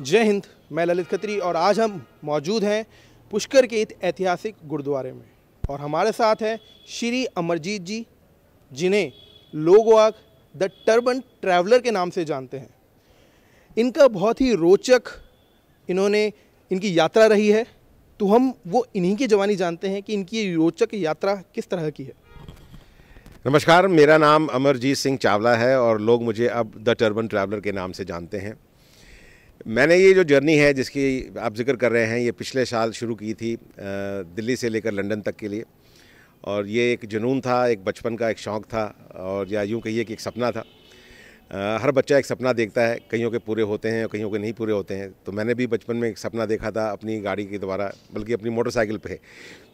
जय हिंद मैं ललित खत्री और आज हम मौजूद हैं पुष्कर के ऐतिहासिक गुरुद्वारे में और हमारे साथ हैं श्री अमरजीत जी जिन्हें लोग वाग द टर्बन ट्रैवलर के नाम से जानते हैं इनका बहुत ही रोचक इन्होंने इनकी यात्रा रही है तो हम वो इन्हीं की जवानी जानते हैं कि इनकी रोचक यात्रा किस तरह की है नमस्कार मेरा नाम अमरजीत सिंह चावला है और लोग मुझे अब द टर्बन ट्रैवलर के नाम से जानते हैं मैंने ये जो जर्नी है जिसकी आप जिक्र कर रहे हैं ये पिछले साल शुरू की थी दिल्ली से लेकर लंदन तक के लिए और ये एक जुनून था एक बचपन का एक शौक़ था और या यूँ कहिए कि एक सपना था हर बच्चा एक सपना देखता है कईयों के पूरे होते हैं और कईयों के नहीं पूरे होते हैं तो मैंने भी बचपन में एक सपना देखा था अपनी गाड़ी के द्वारा बल्कि अपनी मोटरसाइकिल पे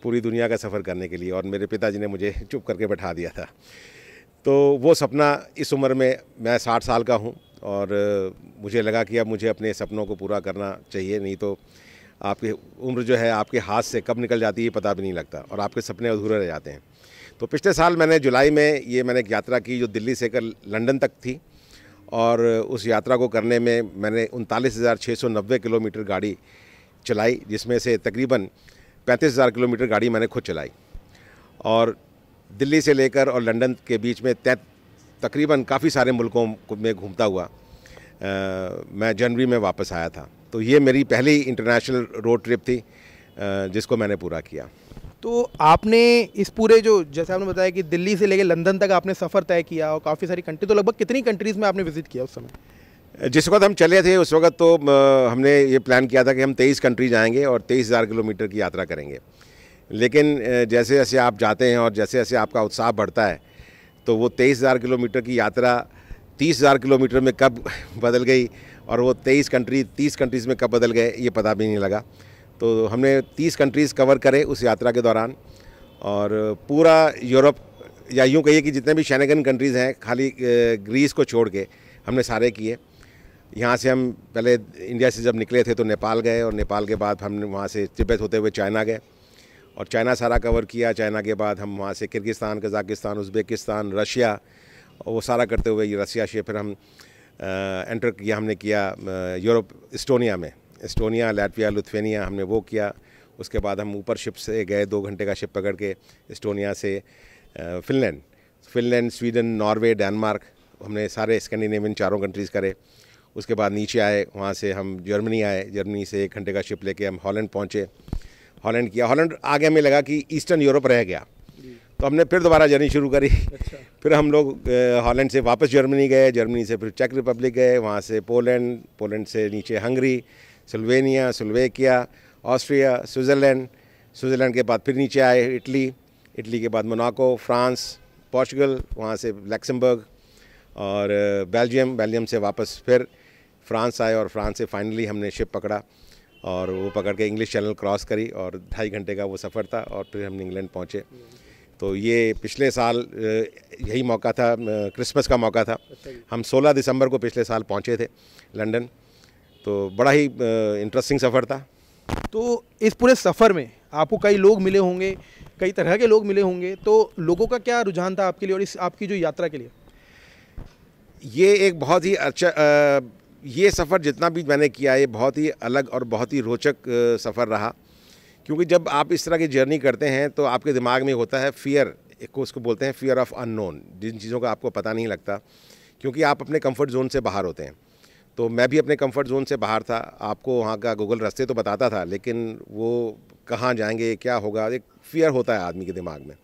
पूरी दुनिया का सफ़र करने के लिए और मेरे पिताजी ने मुझे चुप करके बैठा दिया था तो वो सपना इस उम्र में मैं साठ साल का हूँ और मुझे लगा कि अब मुझे अपने सपनों को पूरा करना चाहिए नहीं तो आपकी उम्र जो है आपके हाथ से कब निकल जाती है पता भी नहीं लगता और आपके सपने अधूरे रह जाते हैं तो पिछले साल मैंने जुलाई में ये मैंने एक यात्रा की जो दिल्ली से कर लंदन तक थी और उस यात्रा को करने में मैंने उनतालीस हज़ार छः सौ नब्बे किलोमीटर गाड़ी चलाई जिसमें से तकरीबन पैंतीस हज़ार किलोमीटर गाड़ी मैंने खुद चलाई और दिल्ली से लेकर और लंदन के बीच में तैत तकरीबन काफ़ी सारे मुल्कों में घूमता हुआ आ, मैं जनवरी में वापस आया था तो ये मेरी पहली इंटरनेशनल रोड ट्रिप थी जिसको मैंने पूरा किया तो आपने इस पूरे जो जैसे आपने बताया कि दिल्ली से लेकर लंदन तक आपने सफ़र तय किया और काफ़ी सारी कंट्री तो लगभग कितनी कंट्रीज़ में आपने विज़िट किया उस समय जिस वक्त हम चले थे उस वक्त तो हमने ये प्लान किया था कि हम तेईस कंट्री जाएंगे और तेईस हज़ार किलोमीटर की यात्रा करेंगे लेकिन जैसे जैसे आप जाते हैं और जैसे जैसे आपका उत्साह बढ़ता है तो वो तेईस हज़ार किलोमीटर की यात्रा तीस हज़ार किलोमीटर में कब बदल गई और वो तेईस कंट्री तीस कंट्रीज़ में कब बदल गए ये पता भी नहीं लगा तो हमने तीस कंट्रीज़ कवर करे उस यात्रा के दौरान और पूरा यूरोप या यूँ कहिए कि जितने भी शैनगन कंट्रीज़ हैं खाली ग्रीस को छोड़ के हमने सारे किए यहाँ से हम पहले इंडिया से जब निकले थे तो नेपाल गए और नेपाल के बाद हम वहाँ से तिब्बत होते हुए चाइना गए और चाइना सारा कवर किया चाइना के बाद हम वहाँ से किर्गिस्तान कजाकिस्तान उज़्बेकिस्तान रशिया वो सारा करते हुए ये रसिया से फिर हम एंटर किया हमने किया यूरोप इस्टोनिया में इस्टोनिया लैटविया लुथवेनिया हमने वो किया उसके बाद हम ऊपर शिप से गए दो घंटे का शिप पकड़ के इस्टोनिया से Finland Finland Sweden Norway Denmark हमने सारे स्कैंडिनेवियन चारों कंट्रीज़ करे उसके बाद नीचे आए वहाँ से हम जर्मनी आए जर्मनी से एक घंटे का शिप लेके हम हॉलैंड पहुँचे हॉलैंड किया हॉलैंड आगे हमें लगा कि ईस्टर्न यूरोप रह गया तो हमने फिर दोबारा जर्नी शुरू करी अच्छा। फिर हम लोग हॉलैंड से वापस जर्मनी गए जर्मनी से फिर चेक रिपब्लिक गए वहाँ से पोलैंड पोलैंड से नीचे Hungary Slovenia Slovakia Austria Switzerland Switzerland के बाद फिर नीचे आए इटली इटली के बाद मोनाको फ्रांस पोर्चुगल वहाँ से लैक्समबर्ग और बेल्जियम बेल्जियम से वापस फिर फ्रांस आए और फ्रांस से फाइनली हमने शिप पकड़ा और वो पकड़ के इंग्लिश चैनल क्रॉस करी और ढाई घंटे का वो सफ़र था और फिर हम इंग्लैंड पहुँचे तो ये पिछले साल यही मौका था क्रिसमस का मौका था अच्छा हम 16 दिसंबर को पिछले साल पहुँचे थे लंदन तो बड़ा ही इंटरेस्टिंग सफ़र था तो इस पूरे सफ़र में आपको कई लोग मिले होंगे कई तरह के लोग मिले होंगे तो लोगों का क्या रुझान था आपके लिए और इस आपकी जो यात्रा के लिए ये एक बहुत ही अच्छा ये सफ़र जितना भी मैंने किया ये बहुत ही अलग और बहुत ही रोचक सफ़र रहा क्योंकि जब आप इस तरह की जर्नी करते हैं तो आपके दिमाग में होता है फ़ियर एक को उसको बोलते हैं फ़ियर ऑफ़ अननोन जिन चीज़ों का आपको पता नहीं लगता क्योंकि आप अपने कंफर्ट जोन से बाहर होते हैं तो मैं भी अपने कंफर्ट जोन से बाहर था आपको वहाँ का गूगल रास्ते तो बताता था लेकिन वो कहाँ जाएंगे क्या होगा एक फ़ियर होता है आदमी के दिमाग में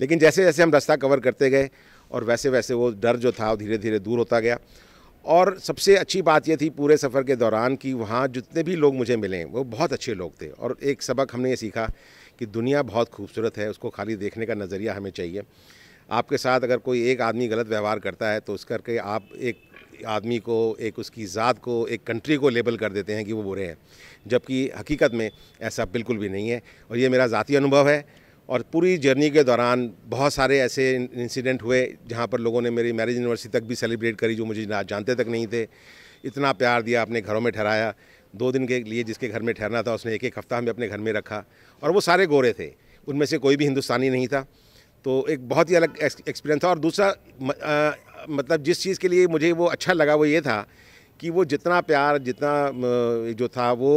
लेकिन जैसे जैसे हम रास्ता कवर करते गए और वैसे वैसे वो डर जो था धीरे धीरे दूर होता गया और सबसे अच्छी बात यह थी पूरे सफ़र के दौरान कि वहाँ जितने भी लोग मुझे मिले वो बहुत अच्छे लोग थे और एक सबक हमने ये सीखा कि दुनिया बहुत खूबसूरत है उसको खाली देखने का नज़रिया हमें चाहिए आपके साथ अगर कोई एक आदमी गलत व्यवहार करता है तो उस करके आप एक आदमी को एक उसकी ज़ात को एक कंट्री को लेबल कर देते हैं कि वो बुरे हैं जबकि हकीकत में ऐसा बिल्कुल भी नहीं है और ये मेरा ज़ाती अनुभव है और पूरी जर्नी के दौरान बहुत सारे ऐसे इंसिडेंट हुए जहाँ पर लोगों ने मेरी मैरिज यूनिवर्सिटी तक भी सेलिब्रेट करी जो मुझे जानते तक नहीं थे इतना प्यार दिया अपने घरों में ठहराया दो दिन के लिए जिसके घर में ठहरना था उसने एक एक हफ्ता हमें अपने घर में रखा और वो सारे गोरे थे उनमें से कोई भी हिंदुस्तानी नहीं था तो एक बहुत ही अलग एक्सपीरियंस था और दूसरा मतलब जिस चीज़ के लिए मुझे वो अच्छा लगा वो ये था कि वो जितना प्यार जितना जो था वो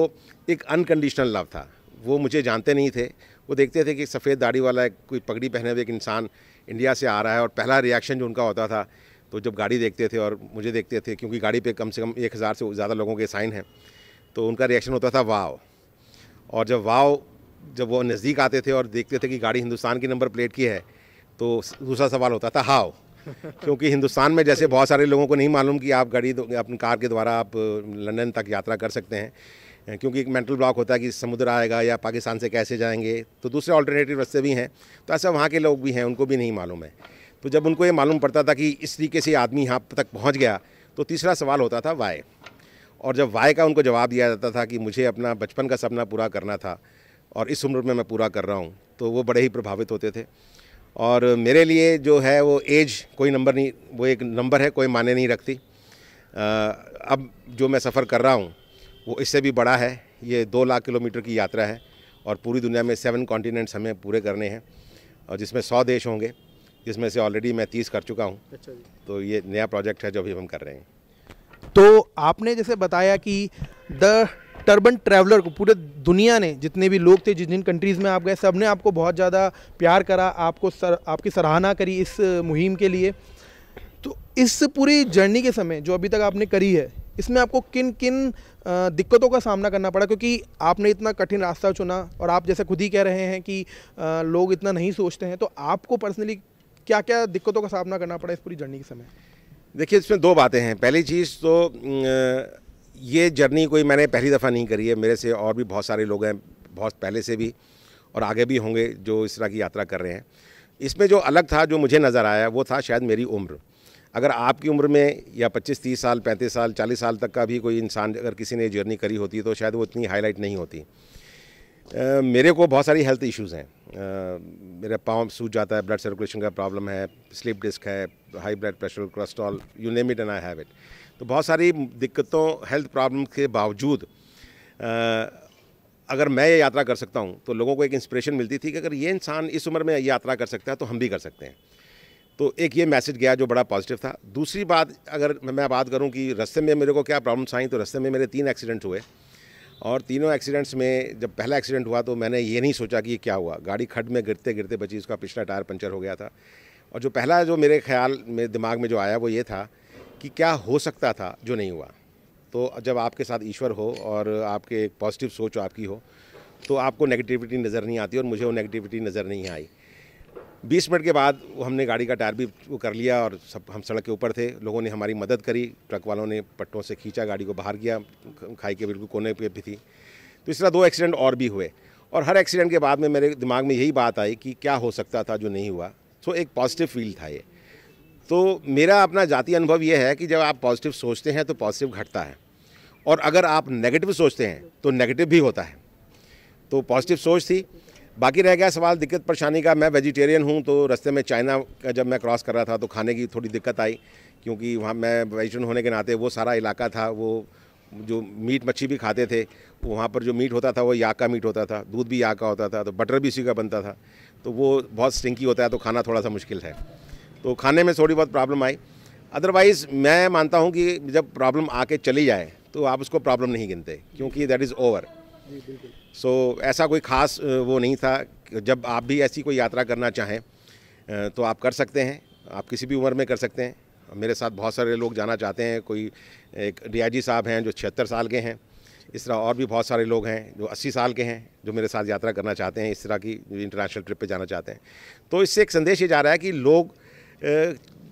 एक अनकंडीशनल लव था वो मुझे जानते नहीं थे वो देखते थे कि सफ़ेद दाढ़ी वाला एक कोई पगड़ी पहने हुए एक इंसान इंडिया से आ रहा है और पहला रिएक्शन जो उनका होता था तो जब गाड़ी देखते थे और मुझे देखते थे क्योंकि गाड़ी पे कम से कम एक हज़ार से ज़्यादा लोगों के साइन हैं तो उनका रिएक्शन होता था वाव और जब वाव जब वो नज़दीक आते थे और देखते थे कि गाड़ी हिंदुस्तान की नंबर प्लेट की है तो दूसरा सवाल होता था हाव क्योंकि हिंदुस्तान में जैसे बहुत सारे लोगों को नहीं मालूम कि आप गाड़ी अपनी कार के द्वारा आप लंदन तक यात्रा कर सकते हैं क्योंकि एक मेंटल ब्लॉक होता है कि समुद्र आएगा या पाकिस्तान से कैसे जाएंगे तो दूसरे ऑल्टरनेटिव रस्ते भी हैं तो ऐसा वहाँ के लोग भी हैं उनको भी नहीं मालूम है तो जब उनको ये मालूम पड़ता था कि इस तरीके से आदमी यहाँ तक पहुँच गया तो तीसरा सवाल होता था वाय और जब वाय का उनको जवाब दिया जाता था कि मुझे अपना बचपन का सपना पूरा करना था और इस उम्र में मैं पूरा कर रहा हूँ तो वो बड़े ही प्रभावित होते थे और मेरे लिए जो है वो एज कोई नंबर नहीं वो एक नंबर है कोई माने नहीं रखती आ, अब जो मैं सफ़र कर रहा हूँ वो इससे भी बड़ा है ये दो लाख किलोमीटर की यात्रा है और पूरी दुनिया में सेवन कॉन्टिनेंट्स हमें पूरे करने हैं और जिसमें सौ देश होंगे जिसमें से ऑलरेडी मैं तीस कर चुका हूँ अच्छा तो ये नया प्रोजेक्ट है जो अभी हम कर रहे हैं तो आपने जैसे बताया कि द टर्बन ट्रैवलर को पूरे दुनिया ने जितने भी लोग थे जिन जिन कंट्रीज़ में आप गए सब ने आपको बहुत ज़्यादा प्यार करा आपको सर आपकी सराहना करी इस मुहिम के लिए तो इस पूरी जर्नी के समय जो अभी तक आपने करी है इसमें आपको किन किन दिक्कतों का सामना करना पड़ा क्योंकि आपने इतना कठिन रास्ता चुना और आप जैसे खुद ही कह रहे हैं कि लोग इतना नहीं सोचते हैं तो आपको पर्सनली क्या क्या दिक्कतों का सामना करना पड़ा इस पूरी जर्नी के समय देखिए इसमें दो बातें हैं पहली चीज़ तो ये जर्नी कोई मैंने पहली दफ़ा नहीं करी है मेरे से और भी बहुत सारे लोग हैं बहुत पहले से भी और आगे भी होंगे जो इस तरह की यात्रा कर रहे हैं इसमें जो अलग था जो मुझे नज़र आया वो था शायद मेरी उम्र अगर आपकी उम्र में या 25 30 साल 35 साल 40 साल तक का भी कोई इंसान अगर किसी ने जर्नी करी होती तो शायद वो इतनी हाईलाइट नहीं होती आ, मेरे को बहुत सारी हेल्थ इश्यूज़ हैं मेरा पाँव सूज जाता है ब्लड सर्कुलेशन का प्रॉब्लम है स्लिप डिस्क है high blood pressure cholesterol you name it and I have it तो बहुत सारी दिक्कतों हेल्थ प्रॉब्लम के बावजूद आ, अगर मैं ये यात्रा कर सकता हूँ तो लोगों को एक इंस्पिरेशन मिलती थी कि अगर ये इंसान इस उम्र में यात्रा कर सकता है तो हम भी कर सकते हैं तो एक ये मैसेज गया जो बड़ा पॉजिटिव था दूसरी बात अगर मैं बात करूं कि रस्ते में मेरे को क्या प्रॉब्लम्स आई तो रस्ते में मेरे तीन एक्सीडेंट हुए और तीनों एक्सीडेंट्स में जब पहला एक्सीडेंट हुआ तो मैंने ये नहीं सोचा कि ये क्या हुआ गाड़ी खड में गिरते गिरते बची उसका पिछला टायर पंचर हो गया था और जो पहला जो मेरे ख्याल मेरे दिमाग में जो आया वो ये था कि क्या हो सकता था जो नहीं हुआ तो जब आपके साथ ईश्वर हो और आपके एक पॉजिटिव सोच आपकी हो तो आपको नेगेटिविटी नज़र नहीं आती और मुझे वो नेगेटिविटी नज़र नहीं आई बीस मिनट के बाद हमने गाड़ी का टायर भी वो कर लिया और सब हम सड़क के ऊपर थे लोगों ने हमारी मदद करी ट्रक वालों ने पट्टों से खींचा गाड़ी को बाहर किया खाई के बिल्कुल कोने पे भी थी तो इस तरह दो एक्सीडेंट और भी हुए और हर एक्सीडेंट के बाद में मेरे दिमाग में यही बात आई कि क्या हो सकता था जो नहीं हुआ तो एक पॉजिटिव फील था ये तो मेरा अपना जाती अनुभव ये है कि जब आप पॉजिटिव सोचते हैं तो पॉजिटिव घटता है और अगर आप नेगेटिव सोचते हैं तो नेगेटिव भी होता है तो पॉजिटिव सोच थी बाकी रह गया सवाल दिक्कत परेशानी का मैं वेजिटेरियन हूँ तो रस्ते में चाइना का जब मैं क्रॉस कर रहा था तो खाने की थोड़ी दिक्कत आई क्योंकि वहाँ मैं वेजिटेरियन होने के नाते वो सारा इलाका था वो जो मीट मच्छी भी खाते थे वहाँ पर जो मीट होता था वो याक का मीट होता था दूध भी याक का होता था तो बटर भी उसी का बनता था तो वो बहुत स्टिंकी होता है तो खाना थोड़ा सा मुश्किल है तो खाने में थोड़ी बहुत प्रॉब्लम आई अदरवाइज़ मैं मानता हूँ कि जब प्रॉब्लम आके चली जाए तो आप उसको प्रॉब्लम नहीं गिनते क्योंकि दैट इज़ ओवर सो ऐसा कोई ख़ास वो नहीं था जब आप भी ऐसी कोई यात्रा करना चाहें तो आप कर सकते हैं आप किसी भी उम्र में कर सकते हैं मेरे साथ बहुत सारे लोग जाना चाहते हैं कोई एक रियाजी साहब हैं जो छिहत्तर साल के हैं इस तरह और भी बहुत सारे लोग हैं जो 80 साल के हैं जो मेरे साथ यात्रा करना चाहते हैं इस तरह की इंटरनेशनल ट्रिप पे जाना चाहते हैं तो इससे एक संदेश ये जा रहा है कि लोग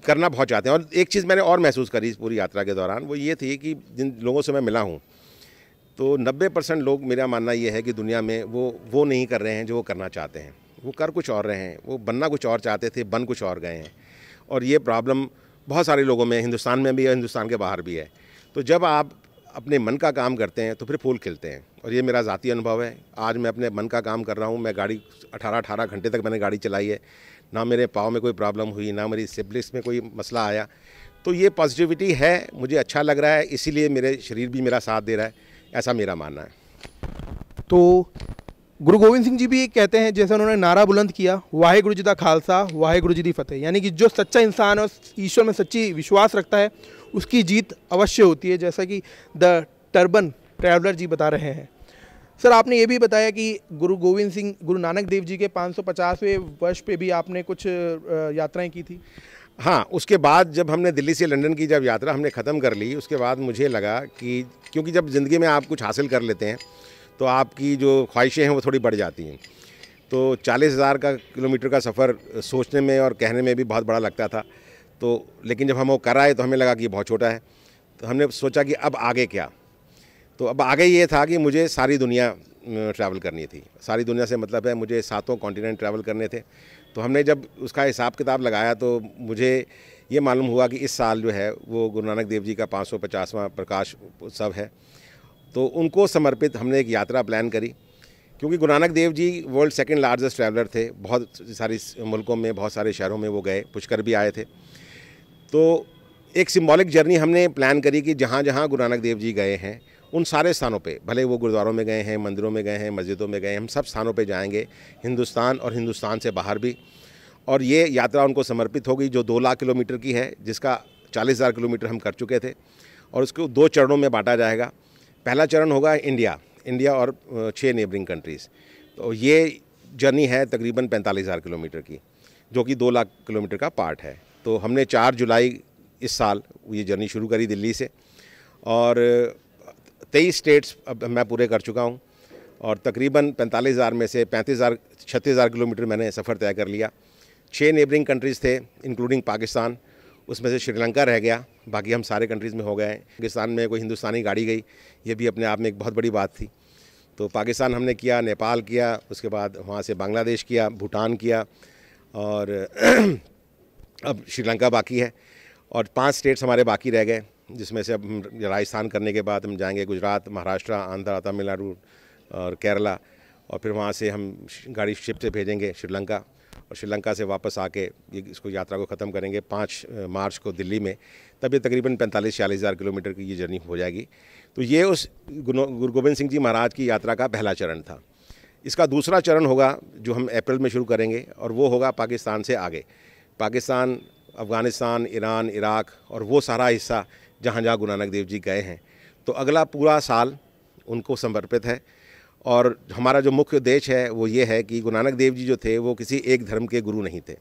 करना बहुत चाहते हैं और एक चीज़ मैंने और महसूस करी इस पूरी यात्रा के दौरान वो ये थी कि जिन लोगों से मैं मिला हूँ तो 90 परसेंट लोग मेरा मानना ये है कि दुनिया में वो वो नहीं कर रहे हैं जो वो करना चाहते हैं वो कर कुछ और रहे हैं वो बनना कुछ और चाहते थे बन कुछ और गए हैं और ये प्रॉब्लम बहुत सारे लोगों में हिंदुस्तान में भी है हिंदुस्तान के बाहर भी है तो जब आप अपने मन का काम करते हैं तो फिर फूल खिलते हैं और ये मेरा ज़ाती अनुभव है आज मैं अपने मन का काम कर रहा हूँ मैं गाडी अठारह अठारह घंटे तक मैंने गाड़ी चलाई है ना मेरे पाँव में कोई प्रॉब्लम हुई ना मेरी सिबलिस में कोई मसला आया तो ये पॉजिटिविटी है मुझे अच्छा लग रहा है इसीलिए मेरे शरीर भी मेरा साथ दे रहा है ऐसा मेरा मानना है तो गुरु गोविंद सिंह जी भी कहते हैं जैसे उन्होंने नारा बुलंद किया वाहे गुरु जी का खालसा वाहे गुरु जी की फतेह यानी कि जो सच्चा इंसान और ईश्वर में सच्ची विश्वास रखता है उसकी जीत अवश्य होती है जैसा कि द टर्बन ट्रैवलर जी बता रहे हैं सर आपने ये भी बताया कि गुरु गोविंद सिंह गुरु नानक देव जी के 550वें वर्ष पे भी आपने कुछ यात्राएं की थी हाँ उसके बाद जब हमने दिल्ली से लंदन की जब यात्रा हमने ख़त्म कर ली उसके बाद मुझे लगा कि क्योंकि जब ज़िंदगी में आप कुछ हासिल कर लेते हैं तो आपकी जो ख्वाहिशें हैं वो थोड़ी बढ़ जाती हैं तो चालीस हज़ार का किलोमीटर का सफ़र सोचने में और कहने में भी बहुत बड़ा लगता था तो लेकिन जब हम वो कर आए तो हमें लगा कि बहुत छोटा है तो हमने सोचा कि अब आगे क्या तो अब आगे ये था कि मुझे सारी दुनिया ट्रैवल करनी थी सारी दुनिया से मतलब है मुझे सातों कॉन्टिनेंट ट्रैवल करने थे तो हमने जब उसका हिसाब किताब लगाया तो मुझे ये मालूम हुआ कि इस साल जो है वो गुरु नानक देव जी का पाँच सौ प्रकाश उत्सव है तो उनको समर्पित हमने एक यात्रा प्लान करी क्योंकि Guru Nanak Dev ji world second largest traveller थे बहुत सारे मुल्कों में बहुत सारे शहरों में वो गए पुष्कर भी आए थे तो एक सिम्बॉलिक जर्नी हमने प्लान करी कि जहाँ जहाँ गुरु नानक देव जी गए हैं उन सारे स्थानों पे भले वो गुरुद्वारों में गए हैं मंदिरों में गए हैं मस्जिदों में गए हैं हम सब स्थानों पे जाएंगे हिंदुस्तान और हिंदुस्तान से बाहर भी और ये यात्रा उनको समर्पित होगी जो दो लाख किलोमीटर की है जिसका चालीस हज़ार किलोमीटर हम कर चुके थे और उसको दो चरणों में बांटा जाएगा पहला चरण होगा इंडिया इंडिया और छः नेबरिंग कंट्रीज़ तो ये जर्नी है तकरीबन पैंतालीस हज़ार किलोमीटर की जो कि दो लाख किलोमीटर का पार्ट है तो हमने चार जुलाई इस साल ये जर्नी शुरू करी दिल्ली से और तेईस स्टेट्स अब मैं पूरे कर चुका हूँ और तकरीबन पैंतालीस हज़ार में से पैंतीस हज़ार छत्तीस हज़ार किलोमीटर मैंने सफ़र तय कर लिया छः नेबरिंग कंट्रीज़ थे इंक्लूडिंग पाकिस्तान उसमें से श्रीलंका रह गया बाकी हम सारे कंट्रीज़ में हो गए पाकिस्तान में कोई हिंदुस्तानी गाड़ी गई ये भी अपने आप में एक बहुत बड़ी बात थी तो पाकिस्तान हमने किया नेपाल किया उसके बाद वहाँ से बांग्लादेश किया भूटान किया और अब श्रीलंका बाकी है और पांच स्टेट्स हमारे बाकी रह गए जिसमें से अब राजस्थान करने के बाद हम जाएंगे गुजरात महाराष्ट्र आंध्र तमिलनाडु और केरला और फिर वहाँ से हम गाड़ी शिप से भेजेंगे श्रीलंका और श्रीलंका से वापस आके ये इसको यात्रा को ख़त्म करेंगे पाँच मार्च को दिल्ली में तब ये तकरीबन पैंतालीस चालीस हज़ार किलोमीटर की ये जर्नी हो जाएगी तो ये उस गुरु गोबिंद सिंह जी महाराज की यात्रा का पहला चरण था इसका दूसरा चरण होगा जो हम अप्रैल में शुरू करेंगे और वो होगा पाकिस्तान से आगे पाकिस्तान अफ़गानिस्तान ईरान इराक और वो सारा हिस्सा जहाँ जहाँ गुरु नानक देव जी गए हैं तो अगला पूरा साल उनको समर्पित है और हमारा जो मुख्य उद्देश्य है वो ये है कि गुरु नानक देव जी जो थे वो किसी एक धर्म के गुरु नहीं थे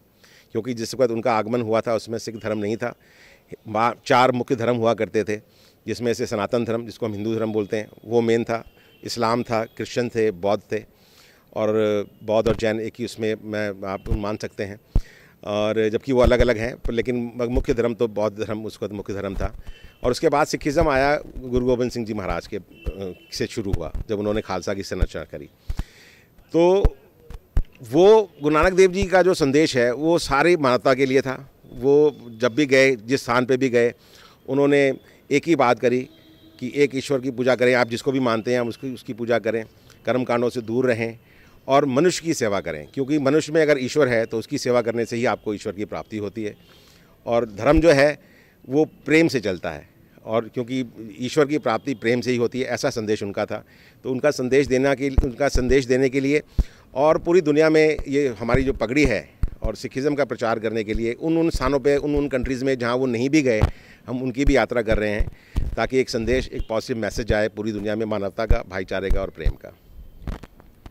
क्योंकि जिस वक्त उनका आगमन हुआ था उसमें सिख धर्म नहीं था चार मुख्य धर्म हुआ करते थे जिसमें से सनातन धर्म जिसको हम हिंदू धर्म बोलते हैं वो मेन था इस्लाम था क्रिश्चन थे बौद्ध थे और बौद्ध और जैन एक ही उसमें मैं आप मान सकते हैं और जबकि वो अलग अलग हैं पर लेकिन मुख्य धर्म तो बौद्ध धर्म उसका मुख्य धर्म था और उसके बाद सिखिज़म आया गुरु गोबिंद सिंह जी महाराज के से शुरू हुआ जब उन्होंने खालसा की संरचना करी तो वो गुरु नानक देव जी का जो संदेश है वो सारी मानवता के लिए था वो जब भी गए जिस स्थान पे भी गए उन्होंने एक ही बात करी कि एक ईश्वर की पूजा करें आप जिसको भी मानते हैं हम उसकी उसकी पूजा करें कर्म कांडों से दूर रहें और मनुष्य की सेवा करें क्योंकि मनुष्य में अगर ईश्वर है तो उसकी सेवा करने से ही आपको ईश्वर की प्राप्ति होती है और धर्म जो है वो प्रेम से चलता है और क्योंकि ईश्वर की प्राप्ति प्रेम से ही होती है ऐसा संदेश उनका था तो उनका संदेश देना के उनका संदेश देने के लिए और पूरी दुनिया में ये हमारी जो पगड़ी है और सिखिज़म का प्रचार करने के लिए उन उन स्थानों पे उन उन कंट्रीज़ में जहाँ वो नहीं भी गए हम उनकी भी यात्रा कर रहे हैं ताकि एक संदेश एक पॉजिटिव मैसेज आए पूरी दुनिया में मानवता का भाईचारे का और प्रेम का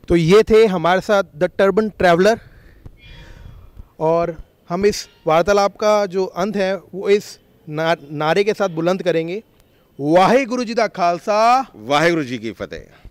तो ये थे हमारे साथ द टर्बन ट्रैवलर और हम इस वार्तालाप का जो अंत है वो इस ना, नारे के साथ बुलंद करेंगे वाहे गुरु जी का खालसा वाहेगुरु जी की फतेह